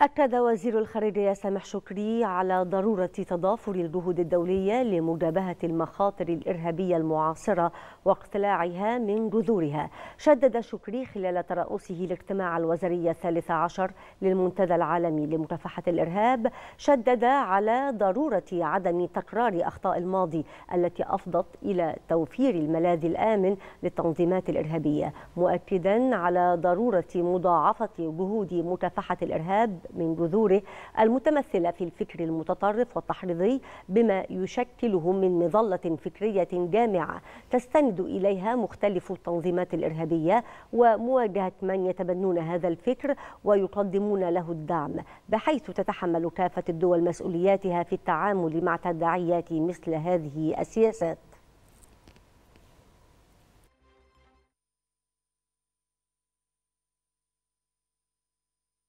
أكد وزير الخارجية سامح شكري على ضرورة تضافر الجهود الدولية لمجابهة المخاطر الإرهابية المعاصرة واقتلاعها من جذورها شدد شكري خلال ترأسه الاجتماع الوزري الثالث عشر للمنتدى العالمي لمكافحة الإرهاب شدد على ضرورة عدم تكرار أخطاء الماضي التي أفضت إلى توفير الملاذ الآمن للتنظيمات الإرهابية مؤكدا على ضرورة مضاعفة جهود مكافحة الإرهاب من جذوره المتمثلة في الفكر المتطرف والتحريضي بما يشكله من مظلة فكرية جامعة تستند إليها مختلف التنظيمات الإرهابية ومواجهة من يتبنون هذا الفكر ويقدمون له الدعم بحيث تتحمل كافة الدول مسؤولياتها في التعامل مع تداعيات مثل هذه السياسات